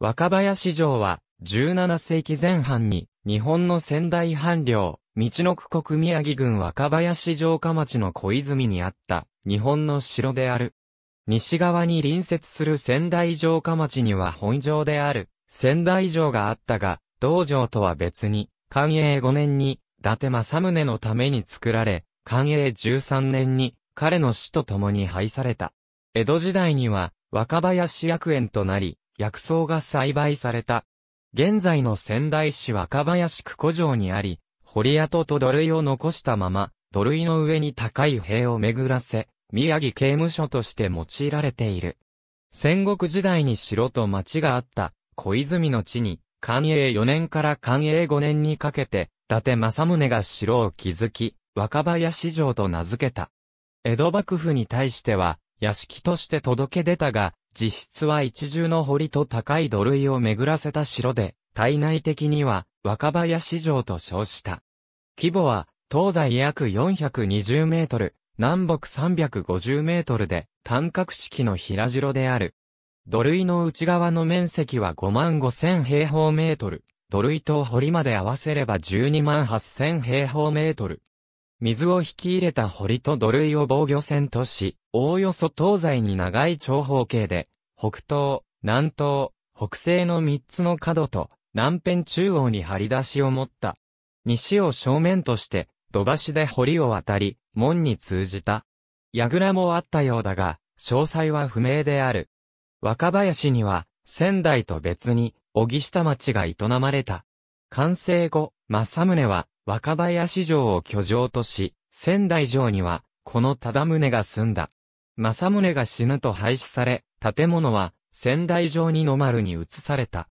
若林城は、17世紀前半に、日本の仙台藩領、道の国宮城郡若林城下町の小泉にあった、日本の城である。西側に隣接する仙台城下町には本城である、仙台城があったが、道場とは別に、寛永5年に、伊達政宗のために作られ、寛永13年に、彼の死と共に廃された。江戸時代には、若林薬園となり、薬草が栽培された。現在の仙台市若林区古城にあり、堀跡と土塁を残したまま、土塁の上に高い塀を巡らせ、宮城刑務所として用いられている。戦国時代に城と町があった小泉の地に、寛永4年から寛永5年にかけて、伊達政宗が城を築き、若林城と名付けた。江戸幕府に対しては、屋敷として届け出たが、実質は一重の堀と高い土塁を巡らせた城で、体内的には若林城と称した。規模は東西約420メートル、南北350メートルで単角式の平城である。土塁の内側の面積は5万5千平方メートル。土塁と堀まで合わせれば12万8千平方メートル。水を引き入れた堀と土塁を防御線とし、おおよそ東西に長い長方形で、北東、南東、北西の三つの角と、南辺中央に張り出しを持った。西を正面として、土橋で堀を渡り、門に通じた。櫓もあったようだが、詳細は不明である。若林には、仙台と別に、小木下町が営まれた。完成後、正宗は、若林城を居城とし、仙台城には、この忠宗が住んだ。正宗が死ぬと廃止され、建物は、仙台城にの丸に移された。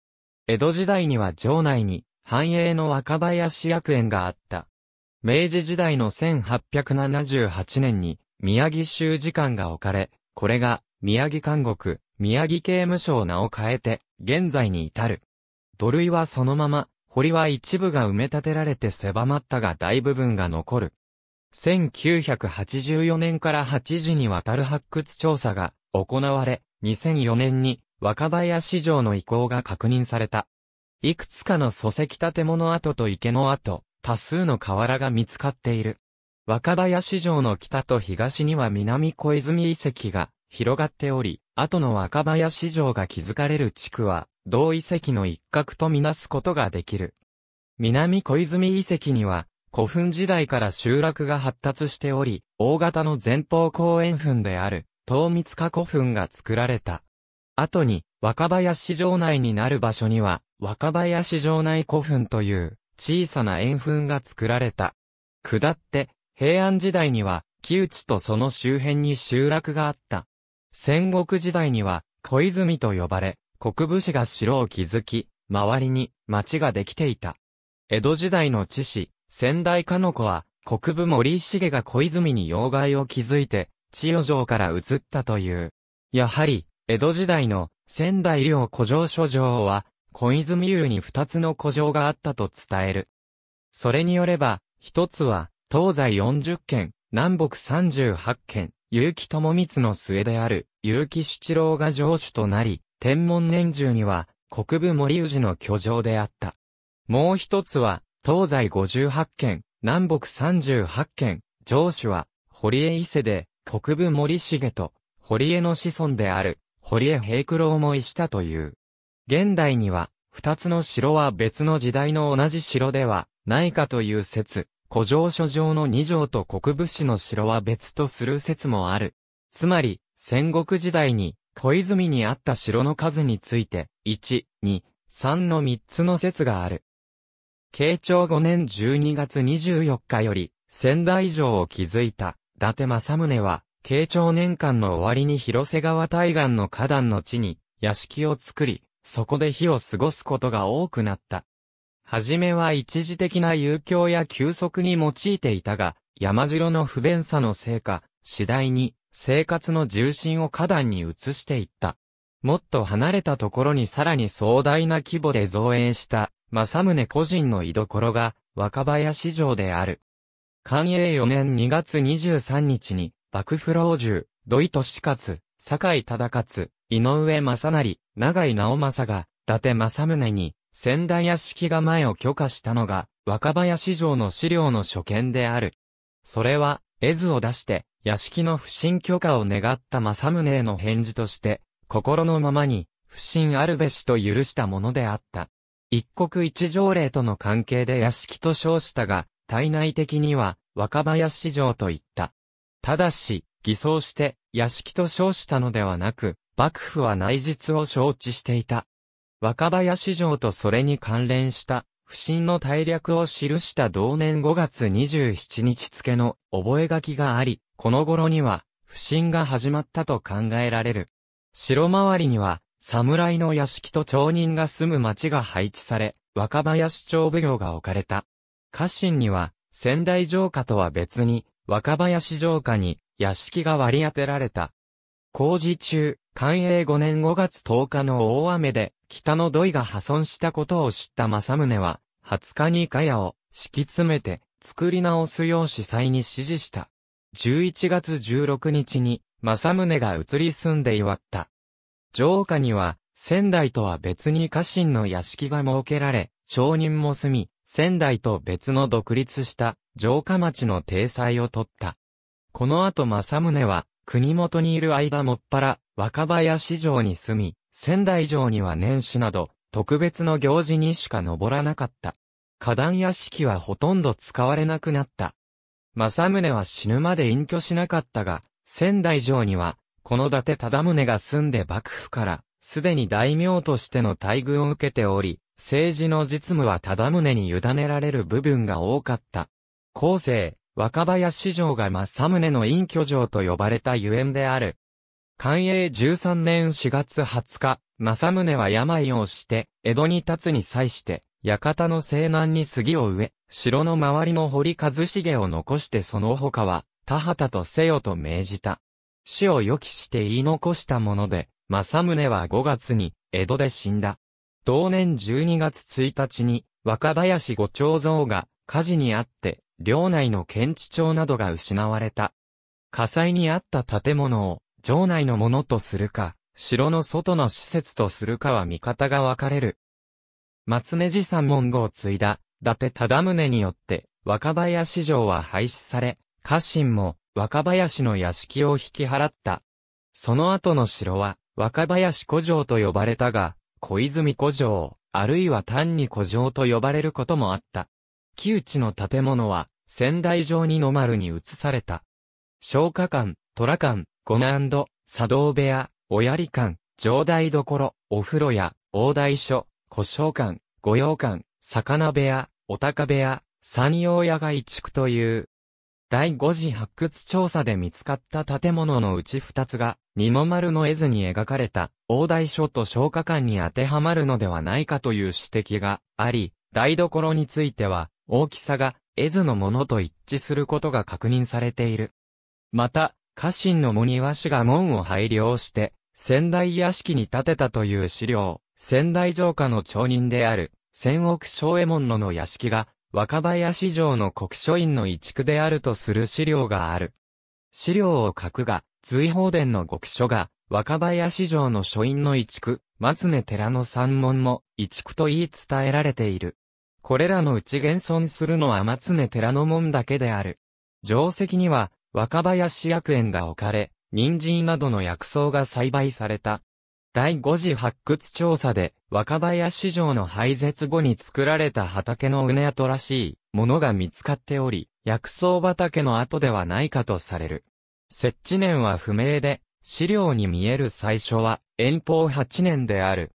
江戸時代には城内に、繁栄の若林薬園があった。明治時代の1878年に、宮城州時間が置かれ、これが、宮城監獄、宮城刑務所を名を変えて、現在に至る。土塁はそのまま、堀は一部が埋め立てられて狭まったが大部分が残る。1984年から8時にわたる発掘調査が行われ、2004年に若林城の遺構が確認された。いくつかの礎石建物跡と池の跡、多数の瓦が見つかっている。若林城の北と東には南小泉遺跡が広がっており、後の若林城が築かれる地区は、同遺跡の一角とみなすことができる。南小泉遺跡には、古墳時代から集落が発達しており、大型の前方後円墳である、東密化古墳が作られた。後に、若林城内になる場所には、若林城内古墳という小さな円墳が作られた。下って、平安時代には、木内とその周辺に集落があった。戦国時代には、小泉と呼ばれ、国武士が城を築き、周りに町ができていた。江戸時代の知士、仙台かの子は、国武森重が小泉に要害を築いて、千代城から移ったという。やはり、江戸時代の仙台領古城諸城は、小泉流に二つの古城があったと伝える。それによれば、一つは、東西40県、南北38県、結城智光の末である結城七郎が城主となり、天文年中には国部森氏の居城であった。もう一つは、東西五十八県、南北三十八県、城主は、堀江伊勢で、国部森重と、堀江の子孫である、堀江平九郎もいしたという。現代には、二つの城は別の時代の同じ城では、ないかという説、古城書状の二条と国武士の城は別とする説もある。つまり、戦国時代に、小泉にあった城の数について、1、2、3の3つの説がある。慶長5年12月24日より、仙台城を築いた、伊達政宗は、慶長年間の終わりに広瀬川対岸の花壇の地に、屋敷を作り、そこで火を過ごすことが多くなった。はじめは一時的な遊興や休息に用いていたが、山城の不便さのせいか、次第に生活の重心を花壇に移していった。もっと離れたところにさらに壮大な規模で造営した、政宗個人の居所が若林城である。寛永4年2月23日に、幕府老中、土井利勝、酒井忠勝、井上正成、長井直政が、伊達政宗に、仙台屋敷が前を許可したのが、若林城の資料の所見である。それは、絵図を出して、屋敷の不審許可を願った正宗への返事として、心のままに、不審あるべしと許したものであった。一国一条例との関係で屋敷と称したが、体内的には、若林城と言った。ただし、偽装して、屋敷と称したのではなく、幕府は内実を承知していた。若林城とそれに関連した不審の大略を記した同年5月27日付の覚書があり、この頃には不審が始まったと考えられる。城周りには侍の屋敷と町人が住む町が配置され、若林町奉行が置かれた。家臣には仙台城下とは別に若林城下に屋敷が割り当てられた。工事中、寛永5年5月10日の大雨で、北の土井が破損したことを知った正宗は、20日に茅を敷き詰めて作り直すよう司祭に指示した。11月16日に正宗が移り住んで祝った。城下には仙台とは別に家臣の屋敷が設けられ、町人も住み、仙台と別の独立した城下町の体裁を取った。この後正宗は国元にいる間もっぱら若林城に住み、仙台城には年始など、特別の行事にしか登らなかった。花壇や敷はほとんど使われなくなった。正宗は死ぬまで隠居しなかったが、仙台城には、この伊達忠宗が住んで幕府から、すでに大名としての待遇を受けており、政治の実務は忠宗に委ねられる部分が多かった。後世、若林城が正宗の隠居城と呼ばれたゆえんである。寛永13年4月20日、正宗は病をして、江戸に立つに際して、館の西南に杉を植え、城の周りの堀一重を残してその他は、田畑とせよと命じた。死を予期して言い残したもので、正宗は5月に、江戸で死んだ。同年12月1日に、若林五長蔵が火事にあって、領内の検地帳などが失われた。火災にあった建物を城内のものとするか、城の外の施設とするかは見方が分かれる。松根寺山門号を継いだ、伊達忠宗によって、若林城は廃止され、家臣も若林の屋敷を引き払った。その後の城は、若林古城と呼ばれたが、小泉古城、あるいは単に古城と呼ばれることもあった。木内の建物は、仙台城にの丸に移された。消華館、虎館、五難度、作動部屋、おやり館、上台所、お風呂屋、大台所、古書館、御用館、魚部屋、お高部屋、山陽屋が移築という。第5次発掘調査で見つかった建物のうち二つが、二の丸の絵図に描かれた、大台所と消化館に当てはまるのではないかという指摘があり、台所については、大きさが、絵図のものと一致することが確認されている。また、家臣の喪庭師が門を拝領して、仙台屋敷に建てたという資料、仙台城下の町人である、仙奥昭右衛門のの屋敷が、若林城の国書院の一区であるとする資料がある。資料を書くが、随宝殿の極書が、若林城の書院の一区、松根寺の三門も、一区と言い伝えられている。これらのうち現存するのは松根寺の門だけである。定石には、若林薬園が置かれ、人参などの薬草が栽培された。第5次発掘調査で、若林城の廃絶後に作られた畑のうね跡らしいものが見つかっており、薬草畑の跡ではないかとされる。設置年は不明で、資料に見える最初は、遠方8年である。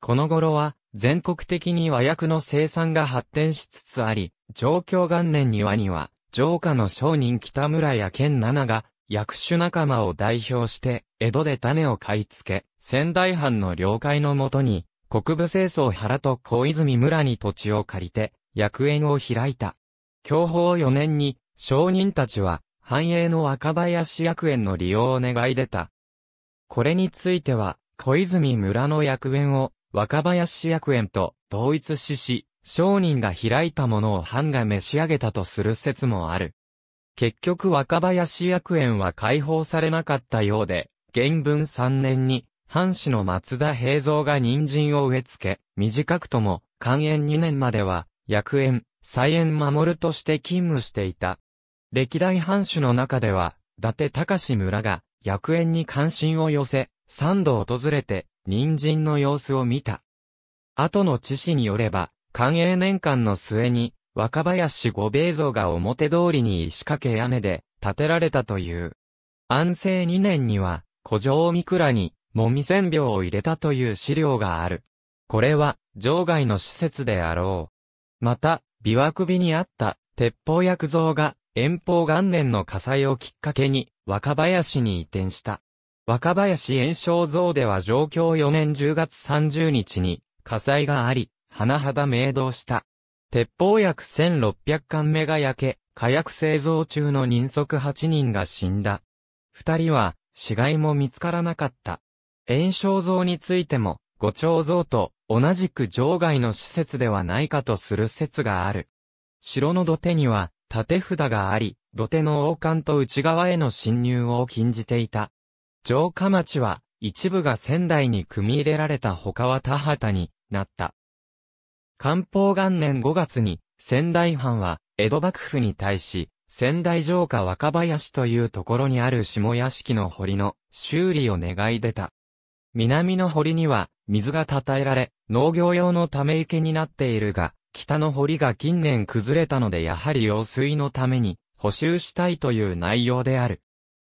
この頃は、全国的に和薬の生産が発展しつつあり、状況元年にはには、城下の商人北村や県七が、薬種仲間を代表して、江戸で種を買い付け、仙台藩の了解のもとに、国部清掃原と小泉村に土地を借りて、薬園を開いた。享保4年に、商人たちは、繁栄の若林薬園の利用を願い出た。これについては、小泉村の薬園を若林薬園と同一視し、商人が開いたものを藩が召し上げたとする説もある。結局若林役園は解放されなかったようで、元文3年に、藩士の松田平蔵が人参を植え付け、短くとも、寛延2年までは、役園、菜園守として勤務していた。歴代藩主の中では、伊達隆村が、役園に関心を寄せ、三度訪れて、人参の様子を見た。後の知事によれば、寛永年間の末に、若林五兵像が表通りに石掛け屋根で建てられたという。安政2年には、古城三倉に、もみ千病を入れたという資料がある。これは、場外の施設であろう。また、琵琶首にあった、鉄砲薬像が、遠方元年の火災をきっかけに、若林に移転した。若林炎症像では状況4年10月30日に火災があり、花肌明動した。鉄砲薬1600貫目が焼け、火薬製造中の人足8人が死んだ。二人は、死骸も見つからなかった。炎症像についても、五長像と同じく場外の施設ではないかとする説がある。城の土手には、縦札があり、土手の王冠と内側への侵入を禁じていた。城下町は、一部が仙台に組み入れられた他は田畑になった。漢方元年5月に、仙台藩は、江戸幕府に対し、仙台城下若林というところにある下屋敷の堀の修理を願い出た。南の堀には水が称えられ、農業用のため池になっているが、北の堀が近年崩れたのでやはり用水のために補修したいという内容である。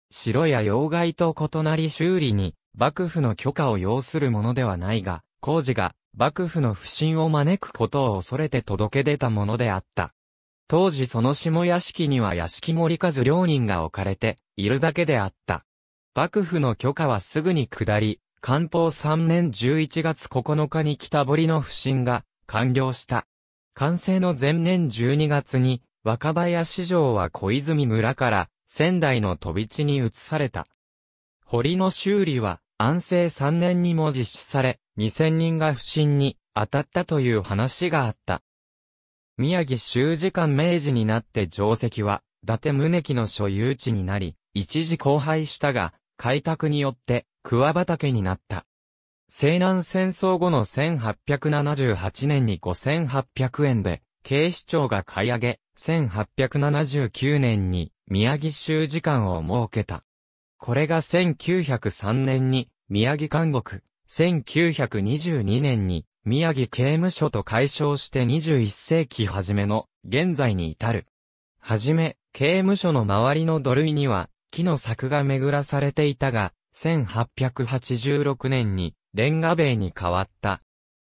城や要害と異なり修理に幕府の許可を要するものではないが、工事が幕府の不信を招くことを恐れて届け出たものであった。当時その下屋敷には屋敷森ず両人が置かれているだけであった。幕府の許可はすぐに下り、官報3年11月9日に北堀の不審が完了した。完成の前年12月に若林城は小泉村から仙台の飛び地に移された。堀の修理は安政3年にも実施され、2000人が不審に当たったという話があった。宮城州時間明治になって定石は、伊達宗木の所有地になり、一時荒廃したが、開拓によって桑畑になった。西南戦争後の1878年に5800円で、警視庁が買い上げ、1879年に宮城州時間を設けた。これが1903年に宮城監獄、1922年に宮城刑務所と解消して21世紀初めの現在に至る。はじめ、刑務所の周りの土塁には木の柵が巡らされていたが、1886年にレンガ塀に変わった。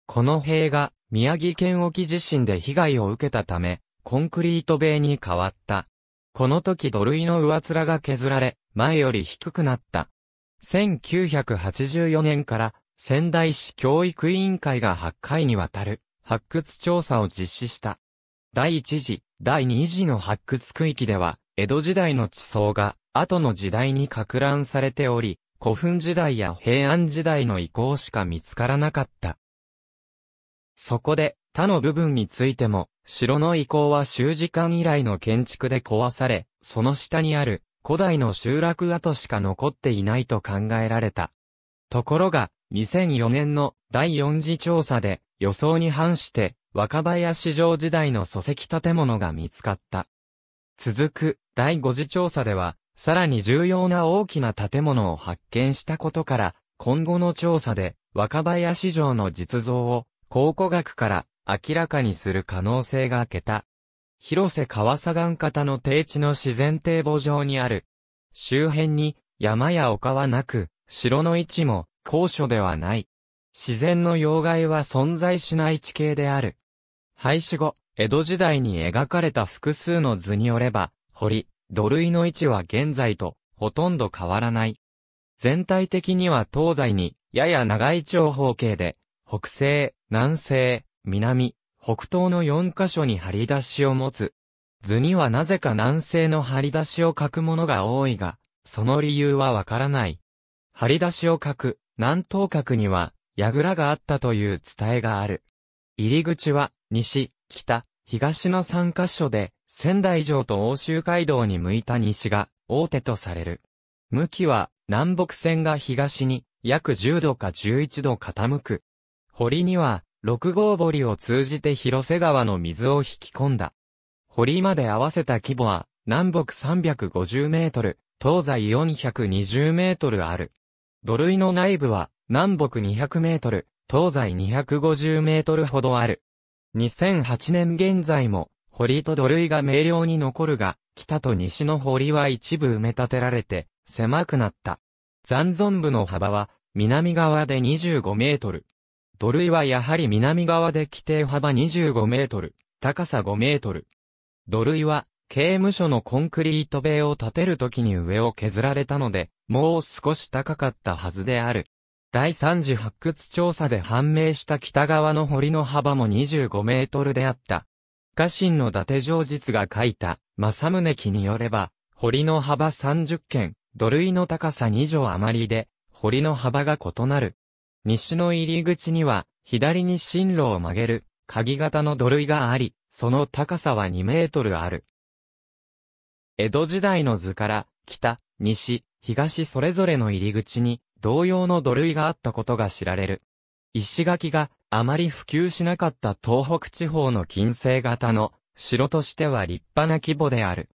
この塀が宮城県沖地震で被害を受けたため、コンクリート塀に変わった。この時土塁の上面が削られ、前より低くなった。1984年から仙台市教育委員会が8回にわたる発掘調査を実施した。第1次、第2次の発掘区域では、江戸時代の地層が後の時代に拡乱されており、古墳時代や平安時代の遺構しか見つからなかった。そこで他の部分についても城の遺構は終時間以来の建築で壊され、その下にある古代の集落跡しか残っていないと考えられた。ところが、2004年の第4次調査で予想に反して若林城時代の礎石建物が見つかった。続く第5次調査では、さらに重要な大きな建物を発見したことから、今後の調査で若林城の実像を考古学から明らかにする可能性が明けた。広瀬川砂岩型の低地の自然堤防上にある。周辺に山や丘はなく、城の位置も高所ではない。自然の要害は存在しない地形である。廃止後、江戸時代に描かれた複数の図によれば、堀、土塁の位置は現在とほとんど変わらない。全体的には東西にやや長い長方形で、北西、南西、南、北東の4カ所に張り出しを持つ。図にはなぜか南西の張り出しを書くものが多いが、その理由はわからない。張り出しを書く、南東角には、櫓があったという伝えがある。入り口は、西、北、東の3カ所で、仙台城と欧州街道に向いた西が、大手とされる。向きは、南北線が東に、約10度か11度傾く。堀には、六号堀を通じて広瀬川の水を引き込んだ。堀まで合わせた規模は、南北350メートル、東西420メートルある。土塁の内部は、南北200メートル、東西250メートルほどある。2008年現在も、堀と土塁が明瞭に残るが、北と西の堀は一部埋め立てられて、狭くなった。残存部の幅は、南側で25メートル、土塁はやはり南側で規定幅25メートル、高さ5メートル。土塁は、刑務所のコンクリート塀を建てるときに上を削られたので、もう少し高かったはずである。第3次発掘調査で判明した北側の堀の幅も25メートルであった。家臣の伊達上実が書いた、正宗記によれば、堀の幅30軒、土塁の高さ2畳余りで、堀の幅が異なる。西の入り口には、左に進路を曲げる、鍵型の土塁があり、その高さは2メートルある。江戸時代の図から、北、西、東それぞれの入り口に、同様の土塁があったことが知られる。石垣があまり普及しなかった東北地方の金星型の城としては立派な規模である。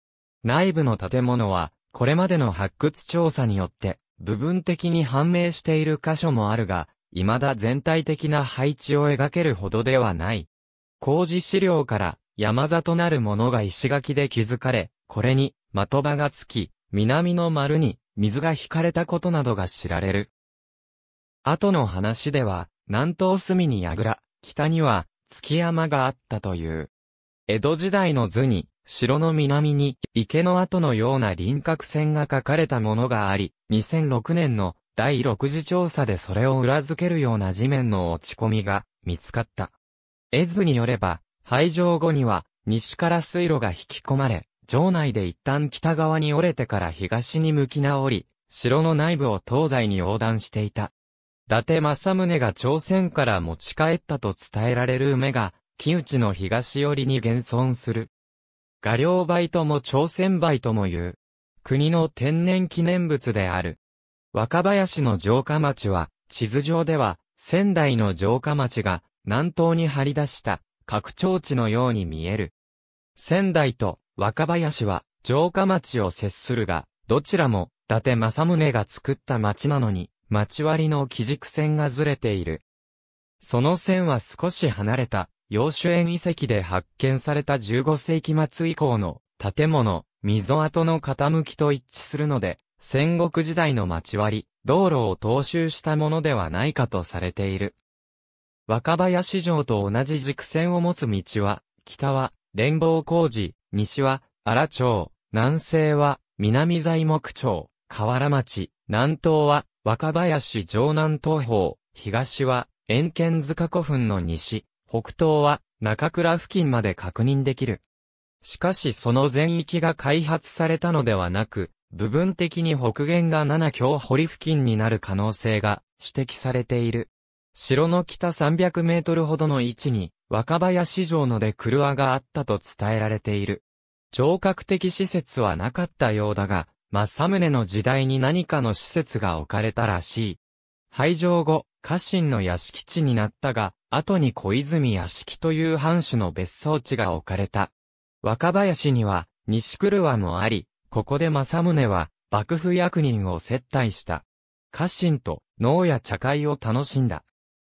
内部の建物はこれまでの発掘調査によって部分的に判明している箇所もあるが、未だ全体的な配置を描けるほどではない。工事資料から山座となるものが石垣で築かれ、これに的場がつき、南の丸に水が引かれたことなどが知られる。後の話では、南東隅に櫓、北には月山があったという。江戸時代の図に、城の南に池の跡のような輪郭線が書かれたものがあり、2006年の第6次調査でそれを裏付けるような地面の落ち込みが見つかった。絵図によれば、廃城後には西から水路が引き込まれ、城内で一旦北側に折れてから東に向き直り、城の内部を東西に横断していた。伊達政宗が朝鮮から持ち帰ったと伝えられる梅が、木内の東寄りに現存する。画料。梅とも朝鮮梅とも言う。国の天然記念物である。若林の城下町は、地図上では、仙台の城下町が、南東に張り出した、拡張地のように見える。仙台と若林は、城下町を接するが、どちらも、伊達政宗が作った町なのに、町割りの基軸線がずれている。その線は少し離れた、洋酒園遺跡で発見された15世紀末以降の、建物、溝跡の傾きと一致するので、戦国時代の町割、道路を踏襲したものではないかとされている。若林城と同じ軸線を持つ道は、北は、連合工事、西は、荒町、南西は、南材木町、河原町、南東は、若林城南東方、東は、円見塚古墳の西、北東は、中倉付近まで確認できる。しかしその全域が開発されたのではなく、部分的に北限が7峡堀付近になる可能性が指摘されている。城の北300メートルほどの位置に若林城ので車があったと伝えられている。城郭的施設はなかったようだが、政宗の時代に何かの施設が置かれたらしい。廃城後、家臣の屋敷地になったが、後に小泉屋敷という藩主の別荘地が置かれた。若林には、西車もあり、ここで政宗は、幕府役人を接待した。家臣と農や茶会を楽しんだ。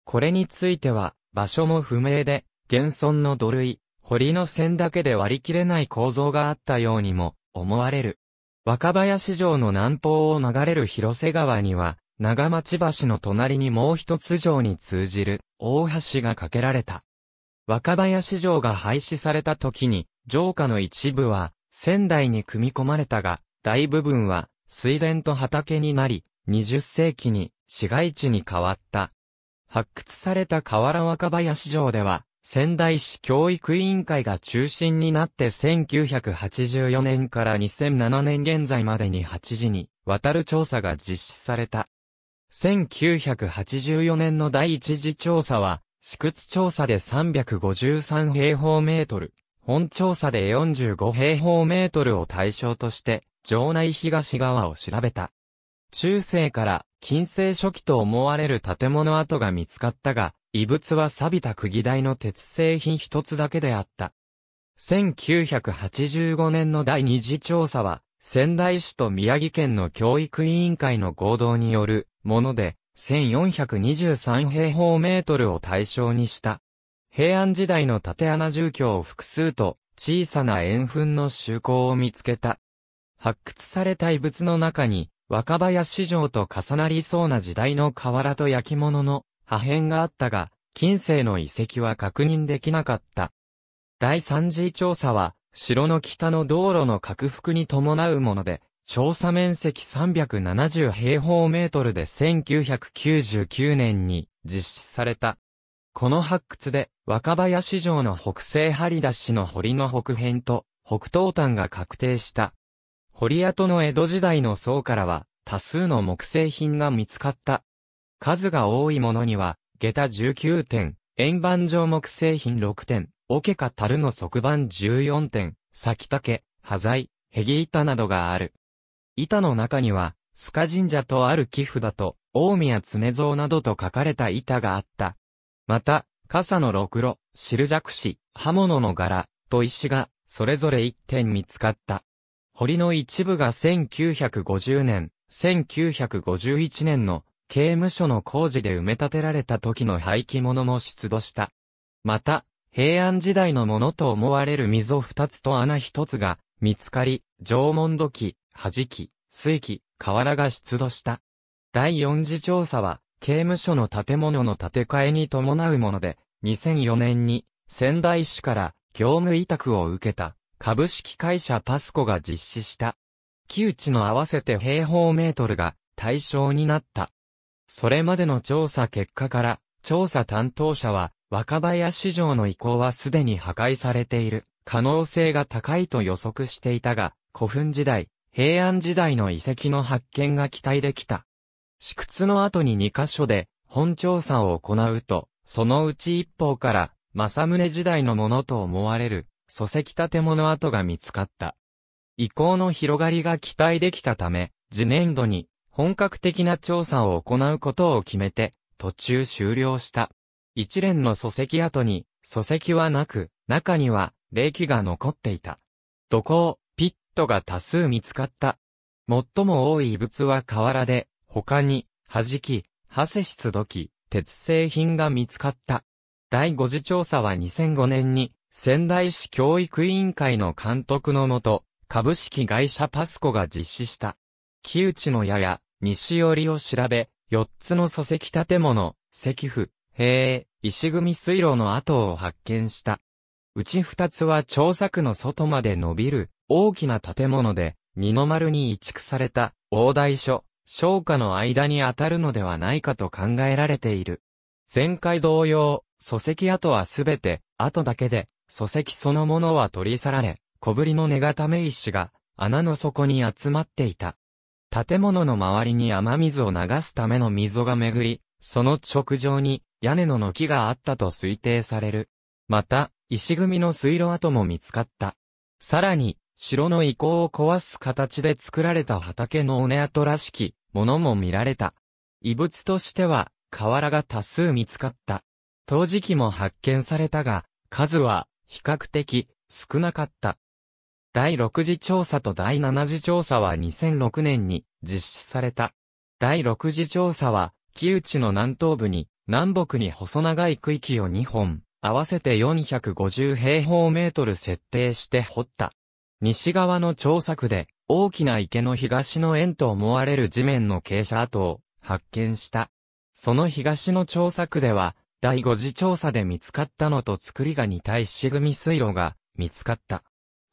これについては、場所も不明で、現存の土塁、堀の線だけで割り切れない構造があったようにも思われる。若林城の南方を流れる広瀬川には、長町橋の隣にもう一つ城に通じる大橋が架けられた。若林城が廃止された時に、城下の一部は仙台に組み込まれたが、大部分は水田と畑になり、20世紀に市街地に変わった。発掘された河原若林城では、仙台市教育委員会が中心になって1984年から2007年現在までに8時に渡る調査が実施された。1984年の第一次調査は、市屈調査で353平方メートル、本調査で45平方メートルを対象として、城内東側を調べた。中世から近世初期と思われる建物跡が見つかったが、遺物は錆びた釘台の鉄製品一つだけであった。1985年の第二次調査は、仙台市と宮城県の教育委員会の合同によるもので、1423平方メートルを対象にした。平安時代の縦穴住居を複数と小さな円墳の修行を見つけた。発掘された遺物の中に若林城と重なりそうな時代の瓦と焼き物の破片があったが、近世の遺跡は確認できなかった。第三次調査は、城の北の道路の拡幅に伴うもので、調査面積370平方メートルで1999年に実施された。この発掘で、若林城の北西張出しの堀の北辺と、北東端が確定した。堀跡の江戸時代の層からは、多数の木製品が見つかった。数が多いものには、下駄19点、円盤状木製品6点、桶か樽の側板14点、先竹、端材、ヘギ板などがある。板の中には、須賀神社とある寄付だと、大宮常蔵などと書かれた板があった。また、傘のろくろ、汁弱子、刃物の柄、と石が、それぞれ一点見つかった。堀の一部が1950年、1951年の刑務所の工事で埋め立てられた時の廃棄物も出土した。また、平安時代のものと思われる溝二つと穴一つが見つかり、縄文土器、弾き、水器、瓦が出土した。第四次調査は、刑務所の建物の建て替えに伴うもので、2004年に仙台市から業務委託を受けた株式会社パスコが実施した。木地の合わせて平方メートルが対象になった。それまでの調査結果から、調査担当者は若林市場の移行はすでに破壊されている可能性が高いと予測していたが、古墳時代、平安時代の遺跡の発見が期待できた。死屈の後に2箇所で本調査を行うと、そのうち一方から、政宗時代のものと思われる、礎石建物跡が見つかった。遺構の広がりが期待できたため、次年度に本格的な調査を行うことを決めて、途中終了した。一連の礎石跡に、礎石はなく、中には、霊気が残っていた。土工、ピットが多数見つかった。最も多い遺物は河原で、他に、弾き、ハセシツ土器、鉄製品が見つかった。第5次調査は2005年に、仙台市教育委員会の監督のもと、株式会社パスコが実施した。木内の矢や西寄りを調べ、4つの礎石建物、石府、塀、石組水路の跡を発見した。うち2つは調査区の外まで伸びる大きな建物で、二の丸に移築された、大台所、消化の間に当たるのではないかと考えられている。前回同様、礎石跡はすべて、跡だけで、礎石そのものは取り去られ、小ぶりの根固め石が、穴の底に集まっていた。建物の周りに雨水を流すための溝が巡り、その直上に屋根の軒があったと推定される。また、石組みの水路跡も見つかった。さらに、城の遺構を壊す形で作られた畑の尾根跡らしきものも見られた。遺物としては、瓦が多数見つかった。陶磁器も発見されたが、数は比較的少なかった。第6次調査と第7次調査は2006年に実施された。第6次調査は、木内の南東部に、南北に細長い区域を2本、合わせて450平方メートル設定して掘った。西側の調査区で、大きな池の東の円と思われる地面の傾斜跡を発見した。その東の調査区では、第5次調査で見つかったのと作りが似た石組水路が見つかった。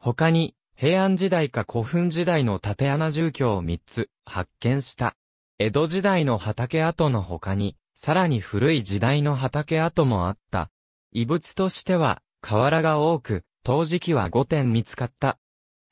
他に、平安時代か古墳時代の縦穴住居を3つ発見した。江戸時代の畑跡の他に、さらに古い時代の畑跡もあった。遺物としては、瓦が多く、陶磁器は5点見つかった。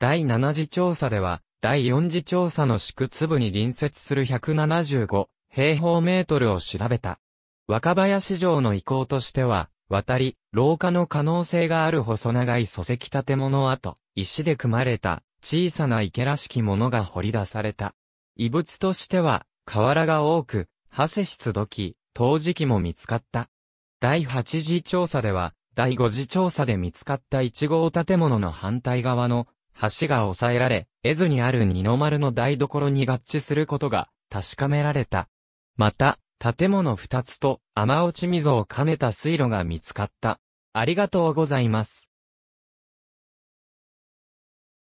第7次調査では、第4次調査の宿粒に隣接する175平方メートルを調べた。若林城の遺構としては、渡り、廊下の可能性がある細長い礎石建物跡、石で組まれた小さな池らしきものが掘り出された。遺物としては、瓦が多く、ハセ湿土器、陶磁器も見つかった。第8次調査では、第5次調査で見つかった1号建物の反対側の橋が抑えられ、絵図にある二の丸の台所に合致することが確かめられた。また、建物二つと雨落ち溝を兼ねた水路が見つかった。ありがとうございます。